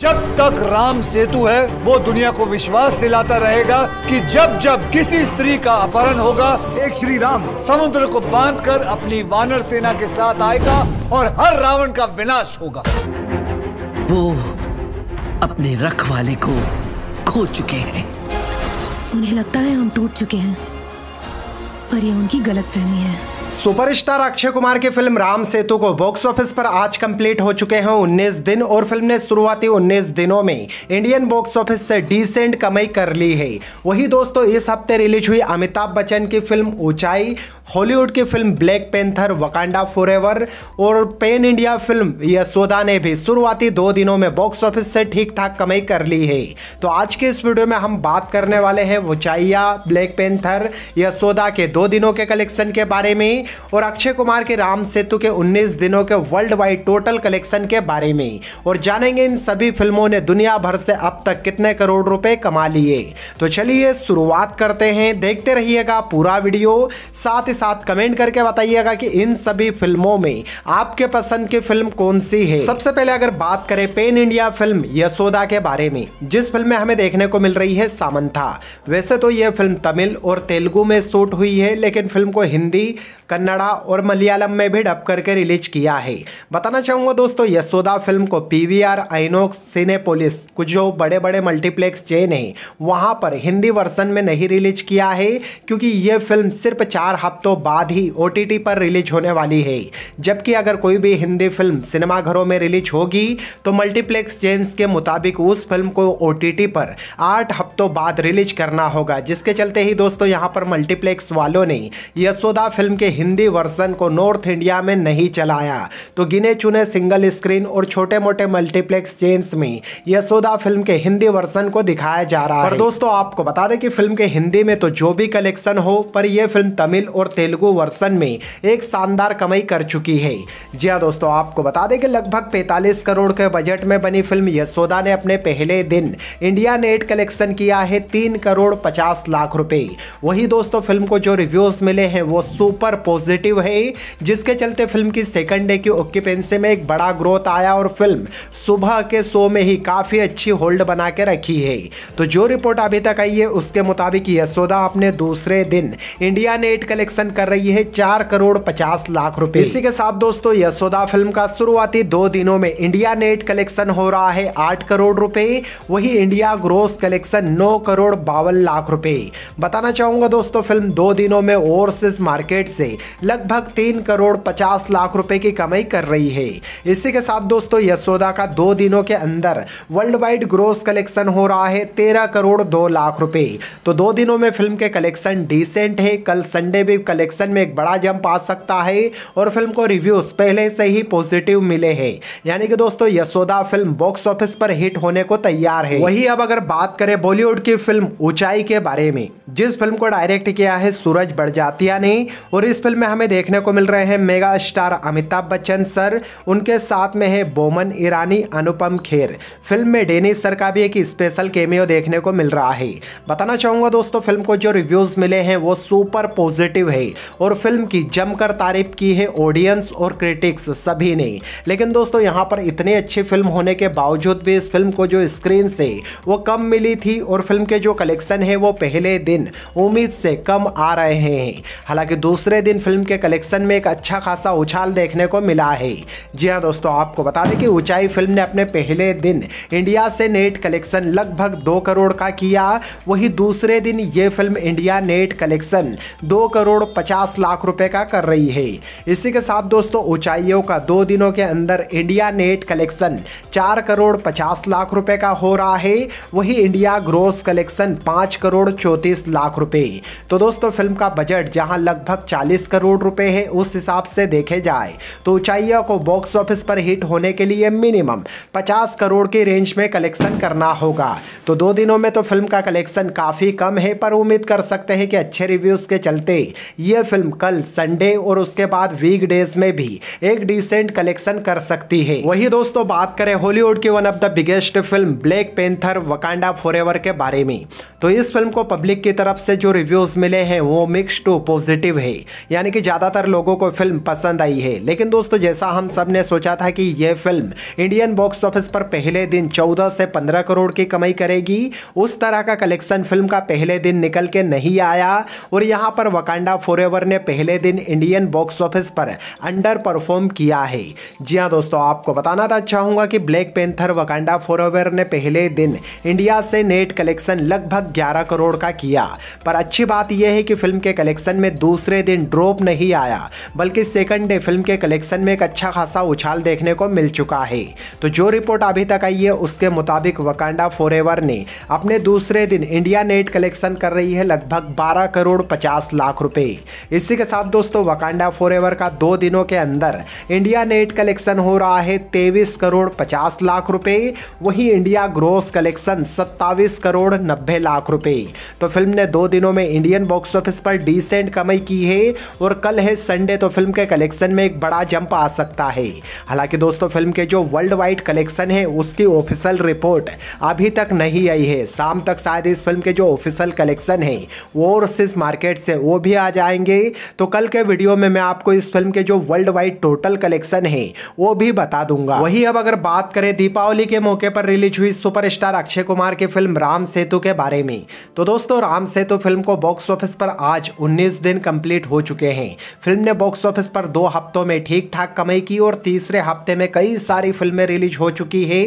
जब तक राम सेतु है वो दुनिया को विश्वास दिलाता रहेगा कि जब जब किसी स्त्री का अपहरण होगा एक श्री राम समुद्र को बांध कर अपनी वानर सेना के साथ आएगा और हर रावण का विनाश होगा वो अपने रखवाले को खो चुके हैं उन्हें लगता है हम टूट चुके हैं पर ये उनकी गलतफहमी है सुपरस्टार अक्षय कुमार की फिल्म राम सेतु को बॉक्स ऑफिस पर आज कंप्लीट हो चुके हैं 19 दिन और फिल्म ने शुरुआती 19 दिनों में इंडियन बॉक्स ऑफिस से डिसेंट कमाई कर ली है वही दोस्तों इस हफ्ते रिलीज हुई अमिताभ बच्चन की फिल्म ऊंचाई हॉलीवुड की film Black Panther Wakanda Forever और पेन इंडिया फिल्म यशोदा ने भी शुरुआती दो दिनों में बॉक्स ऑफिस से ठीक ठाक कमाई कर ली है तो आज के इस वीडियो में हम बात करने वाले हैं ऊंचाइया ब्लैक पेंथर यशोदा के दो दिनों के कलेक्शन के बारे में और अक्षय कुमार के राम सेतु के 19 दिनों के वर्ल्ड वाइड टोटल कलेक्शन के बारे में और जानेंगे इन सभी फिल्मों ने दुनिया भर से अब तक कितने करोड़ रुपए कमा लिए तो चलिए शुरुआत करते हैं देखते रहिएगा पूरा वीडियो साथ ही साथ कमेंट करके बताइएगा कि इन सभी फिल्मों में आपके पसंद की फिल्म कौन सी है सबसे पहले अगर बात करें पेन इंडिया फिल्म यशोदा के बारे में जिस फिल्म में हमें देखने को मिल रही है सामंथा वैसे तो यह फिल्म तमिल और तेलुगु में शूट हुई है लेकिन फिल्म को हिंदी कन्नड़ कन्नड़ा और मलयालम में भी डब करके रिलीज किया है बताना चाहूँगा दोस्तों यशोदा फिल्म को P V R Inox Cinepolis कुछ जो बड़े बड़े मल्टीप्लेक्स चेन है वहाँ पर हिंदी वर्सन में नहीं रिलीज किया है क्योंकि ये फिल्म सिर्फ चार हफ्तों बाद ही ओ पर रिलीज होने वाली है जबकि अगर कोई भी हिंदी फिल्म सिनेमाघरों में रिलीज होगी तो मल्टीप्लेक्स चेन्स के मुताबिक उस फिल्म को ओ पर आठ हफ्तों बाद रिलीज करना होगा जिसके चलते ही दोस्तों यहाँ पर मल्टीप्लेक्स वालों ने यशोदा फिल्म के हिंदी हिंदी वर्जन को नॉर्थ इंडिया में नहीं चलाया तो गिने चुने सिंगल स्क्रीन और छोटे मोटे मल्टीप्लेक्स चेन्स में यशोदा फिल्म के हिंदी वर्जन को दिखाया जा रहा है दोस्तों आपको बता दें कि फिल्म के हिंदी में तो जो भी कलेक्शन हो पर यह फिल्म तमिल और तेलुगु वर्सन में एक शानदार कमाई कर चुकी है जी हाँ दोस्तों आपको बता दें कि लगभग पैंतालीस करोड़ के बजट में बनी फिल्म यशोदा ने अपने पहले दिन इंडिया नेट कलेक्शन किया है तीन करोड़ पचास लाख रुपए वही दोस्तों फिल्म को जो रिव्यूज मिले हैं वो सुपर पॉजिटिव पॉजिटिव है जिसके चलते फिल्म की सेकंड डे की ऑक्यूपेंसी में एक बड़ा ग्रोथ आया और फिल्म सुबह के शो में ही काफ़ी अच्छी होल्ड बना के रखी है तो जो रिपोर्ट अभी तक आई है उसके मुताबिक यशोदा अपने दूसरे दिन इंडिया नेट कलेक्शन कर रही है चार करोड़ पचास लाख रुपए इसी के साथ दोस्तों यशोदा फिल्म का शुरुआती दो दिनों में इंडिया नेट कलेक्शन हो रहा है आठ करोड़ रुपए वही इंडिया ग्रोस कलेक्शन नौ करोड़ बावन लाख रुपए बताना चाहूंगा दोस्तों फिल्म दो दिनों में ओवरसीज मार्केट से लगभग तीन करोड़ पचास लाख रुपए की कमाई कर रही है इसी के साथ दोस्तों यशोदा का दो दिनों के अंदर वर्ल्ड वाइड ग्रोस कलेक्शन हो रहा है तेरह करोड़ दो लाख रुपए तो दो दिनों में फिल्म के कलेक्शन डिसेंट है कल संडे भी कलेक्शन में एक बड़ा जंप आ सकता है और फिल्म को रिव्यूज पहले से ही पॉजिटिव मिले हैं यानी कि दोस्तों यशोदा फिल्म बॉक्स ऑफिस पर हिट होने को तैयार है वही अब अगर बात करें बॉलीवुड की फिल्म ऊंचाई के बारे में जिस फिल्म को डायरेक्ट किया है सूरज बड़जातिया ने और इस फिल्म में हमें देखने को मिल रहे हैं mega star Amitabh Bachchan sir उनके साथ में है बोमन ईरानी अनुपम खेर फिल्म में डेनी सर का भी एक स्पेशल केमियो देखने को मिल रहा है बताना चाहूंगा दोस्तों फिल्म को जो रिव्यूज़ मिले हैं वो सुपर पॉजिटिव है और फिल्म की जमकर तारीफ की है ऑडियंस और क्रिटिक्स सभी ने लेकिन दोस्तों यहाँ पर इतनी अच्छी फिल्म होने के बावजूद भी इस फिल्म को जो स्क्रीन से वो कम मिली थी और फिल्म के जो कलेक्शन है वो पहले दिन उम्मीद से कम आ रहे हैं हालांकि दूसरे दिन फिल्म के कलेक्शन में एक अच्छा खासा उछाल देखने को मिला है जी हाँ दोस्तों आपको बता दें कि ऊंचाई फिल्म ने अपने पहले दिन इंडिया से नेट कलेक्शन लगभग दो करोड़ का किया वही दूसरे दिन ये फिल्म इंडिया नेट कलेक्शन दो करोड़ पचास लाख रुपए का कर रही है इसी के साथ दोस्तों ऊंचाइयों का दो दिनों के अंदर इंडिया नेट कलेक्शन चार करोड़ पचास लाख रुपए का हो रहा है वही इंडिया ग्रोस कलेक्शन पांच करोड़ चौतीस लाख रुपए तो दोस्तों फिल्म का बजट जहां लगभग चालीस करोड़ रुपए है उस हिसाब से देखे जाए तो ऊंचाइया को बॉक्स ऑफिस पर हिट होने के लिए मिनिमम पचास करोड़ की रेंज में कलेक्शन करना होगा तो दो दिनों में तो फिल्म का कलेक्शन काफ़ी कम है पर उम्मीद कर सकते हैं कि अच्छे रिव्यूज़ के चलते ये फिल्म कल संडे और उसके बाद वीक डेज में भी एक डिसेंट कलेक्शन कर सकती है वही दोस्तों बात करें हॉलीवुड की one of the biggest film Black Panther Wakanda for के बारे में तो इस फिल्म को पब्लिक की तरफ से जो रिव्यूज़ मिले हैं वो मिक्स टू पॉजिटिव है यानी कि ज़्यादातर लोगों को फिल्म पसंद आई है लेकिन दोस्तों जैसा हम सब ने सोचा था कि यह फिल्म इंडियन बॉक्स ऑफिस पर पहले दिन 14 से 15 करोड़ की कमाई करेगी उस तरह का कलेक्शन फिल्म का पहले दिन निकल के नहीं आया और यहाँ पर वकांडा फोरेवर ने पहले दिन इंडियन बॉक्स ऑफिस पर अंडर परफॉर्म किया है जी हाँ दोस्तों आपको बताना था चाहूँगा कि ब्लैक पेंथर वकांडा फॉरएवर ने पहले दिन इंडिया से नेट कलेक्शन लगभग ग्यारह करोड़ का किया पर अच्छी बात यह है कि फिल्म के कलेक्शन में दूसरे दिन ड्रॉ फ्लॉप नहीं आया बल्कि सेकंड डे फिल्म के कलेक्शन में एक अच्छा खासा उछाल देखने को मिल चुका है तो जो रिपोर्ट अभी तक आई है उसके मुताबिक वकांडा फॉर ने अपने दूसरे दिन इंडिया नेट कलेक्शन कर रही है लगभग 12 करोड़ 50 लाख रुपए इसी के साथ दोस्तों वकांडा फॉर का दो दिनों के अंदर इंडिया नेट कलेक्शन हो रहा है तेईस करोड़ पचास लाख रुपए वही इंडिया ग्रोस कलेक्शन सत्तावीस करोड़ नब्बे लाख रुपए तो फिल्म ने दो दिनों में इंडियन बॉक्स ऑफिस पर डिसेंट कमाई की है और कल है संडे तो फिल्म के कलेक्शन में एक बड़ा जंप आ सकता है हालांकि दोस्तों फिल्म के जो वर्ल्ड वाइड कलेक्शन है उसकी ऑफिशियल रिपोर्ट अभी तक नहीं आई है शाम तक शायद इस फिल्म के जो ऑफिशियल कलेक्शन है ओवरसीज मार्केट से वो भी आ जाएंगे तो कल के वीडियो में मैं आपको इस फिल्म के जो वर्ल्ड वाइड टोटल कलेक्शन है वो भी बता दूंगा वही अब अगर बात करें दीपावली के मौके पर रिलीज हुई सुपरस्टार अक्षय कुमार की फिल्म राम सेतु के बारे में तो दोस्तों राम सेतु फिल्म को बॉक्स ऑफिस पर आज 19 दिन कंप्लीट हो चुके मिले हैं फिल्म ने बॉक्स ऑफिस पर दो हफ्तों में ठीक ठाक कमाई की और तीसरे हफ्ते में कई सारी फिल्में रिलीज हो चुकी है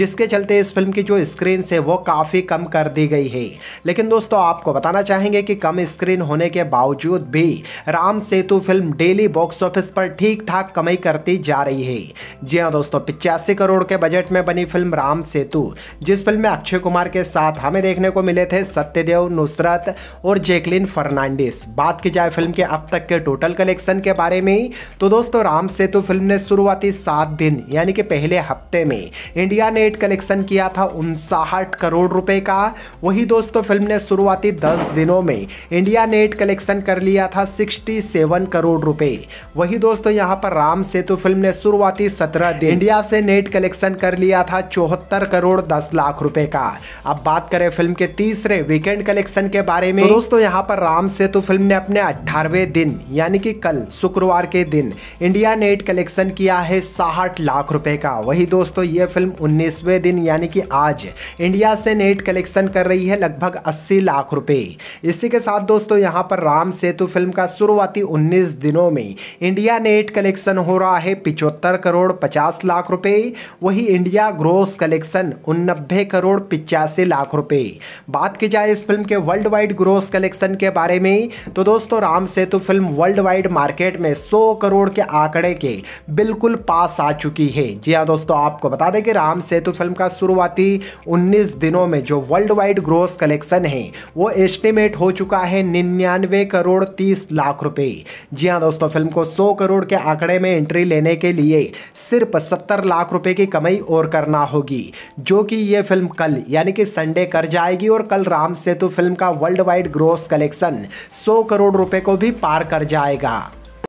जिसके चलते इस फिल्म की जो स्क्रीन से वो काफ़ी कम कर दी गई है लेकिन दोस्तों आपको बताना चाहेंगे कि कम स्क्रीन होने के बावजूद भी Ram Setu film daily box office पर ठीक ठाक कमाई करती जा रही है जी हाँ दोस्तों पिचासी करोड़ के बजट में बनी फिल्म राम सेतु जिस फिल्म में अक्षय कुमार के साथ हमें देखने को मिले थे सत्यदेव नुसरत और जेकलिन फर्नांडिस बात की जाए फिल्म के अब तक के टोटल कलेक्शन के बारे में ही तो दोस्तों राम सेतु फिल्म ने शुरुआती सात दिन यानी कि पहले हफ्ते में इंडिया नेट कलेक्शन किया था उनसाहठ करोड़ रुपए का वही दोस्तों फिल्म ने शुरुआती दस दिनों में इंडिया नेट कलेक्शन कर लिया था सिक्सटी सेवन करोड़ रुपए वही दोस्तों यहाँ पर राम सेतु फिल्म ने शुरुआती सत्रह दिन इंडिया से नेट कलेक्शन कर लिया था चौहत्तर करोड़ दस लाख रुपए का अब बात करें फिल्म के तीसरे वीकेंड कलेक्शन के बारे में तो दोस्तों यहाँ पर राम सेतु फिल्म ने अपने अठारहवें दिन यानी कि कल शुक्रवार के दिन इंडिया ने एट कलेक्शन किया है साठ लाख रुपए का वही दोस्तों ये फिल्म उन्नीसवें दिन यानी कि आज इंडिया से नेट कलेक्शन कर रही है लगभग अस्सी लाख रुपए इसी के साथ दोस्तों यहाँ पर राम सेतु फिल्म का शुरुआती उन्नीस दिनों में इंडिया नेट कलेक्शन हो रहा है पिचहत्तर करोड़ पचास लाख रुपए वही इंडिया ग्रोस कलेक्शन उन्नबे करोड़ पिचासी लाख रुपए बात की जाए इस फिल्म के वर्ल्ड वाइड ग्रोस कलेक्शन के बारे में तो दोस्तों Ram Setu film film worldwide market में 100 करोड़ के आंकड़े के बिल्कुल पास आ चुकी है जी हाँ दोस्तों आपको बता दें कि राम सेतु फिल्म का शुरुआती 19 दिनों में जो वर्ल्ड वाइड ग्रोस कलेक्शन है वो एस्टिमेट हो चुका है निन्यानवे करोड़ तीस लाख रुपए जी हाँ दोस्तों फिल्म को सौ करोड़ के आंकड़े में एंट्री लेने के लिए सिर्फ सत्तर लाख रुपए की कमाई और करना होगी जो कि ये फिल्म कल यानी कि संडे कर जाएगी और कल राम सेतु फिल्म का worldwide gross collection 100 crore रुपए को भी पार कर जाएगा